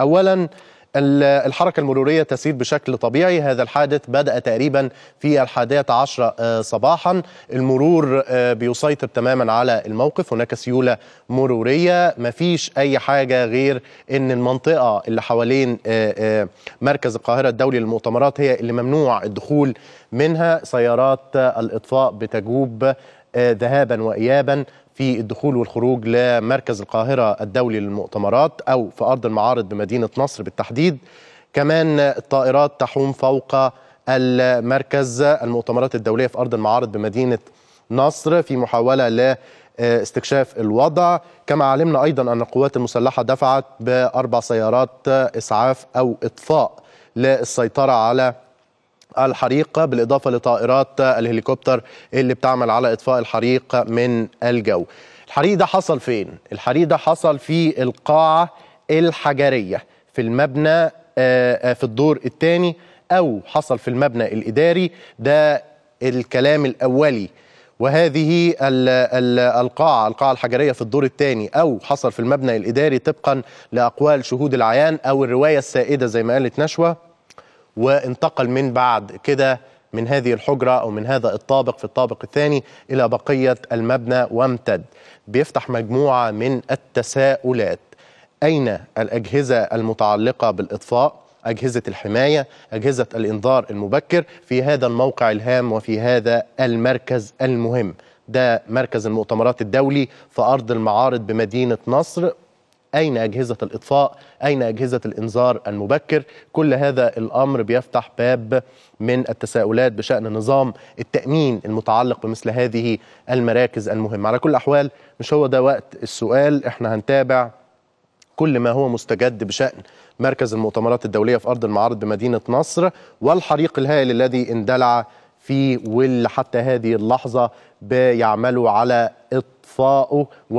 اولا الحركة المرورية تسير بشكل طبيعي هذا الحادث بدأ تقريبا في الحادية عشرة آه، صباحا المرور آه، بيسيطر تماما على الموقف هناك سيولة مرورية ما فيش أي حاجة غير أن المنطقة اللي حوالين آه، مركز القاهرة الدولي للمؤتمرات هي اللي ممنوع الدخول منها سيارات الإطفاء بتجوب ذهابا وايابا في الدخول والخروج لمركز القاهرة الدولي للمؤتمرات أو في أرض المعارض بمدينة نصر بالتحديد كمان الطائرات تحوم فوق المركز المؤتمرات الدولية في أرض المعارض بمدينة نصر في محاولة ل استكشاف الوضع كما علمنا أيضا أن القوات المسلحة دفعت بأربع سيارات إسعاف أو إطفاء للسيطرة على الحريق بالإضافة لطائرات الهليكوبتر اللي بتعمل على إطفاء الحريق من الجو الحريق ده حصل فين؟ الحريق ده حصل في القاعة الحجرية في المبنى آه، آه، في الدور الثاني أو حصل في المبنى الإداري ده الكلام الأولي وهذه القاعة القاعة الحجرية في الدور الثاني أو حصل في المبنى الإداري طبقا لأقوال شهود العيان أو الرواية السائدة زي ما قالت نشوة وانتقل من بعد كده من هذه الحجرة أو من هذا الطابق في الطابق الثاني إلى بقية المبنى وامتد بيفتح مجموعة من التساؤلات أين الأجهزة المتعلقة بالإطفاء؟ أجهزة الحماية أجهزة الإنذار المبكر في هذا الموقع الهام وفي هذا المركز المهم ده مركز المؤتمرات الدولي في أرض المعارض بمدينة نصر أين أجهزة الإطفاء أين أجهزة الإنذار المبكر كل هذا الأمر بيفتح باب من التساؤلات بشأن نظام التأمين المتعلق بمثل هذه المراكز المهمة على كل الأحوال مش هو ده وقت السؤال احنا هنتابع كل ما هو مستجد بشأن مركز المؤتمرات الدولية في أرض المعارض بمدينة نصر والحريق الهائل الذي اندلع فيه واللي حتى هذه اللحظة بيعملوا على إطفائه و...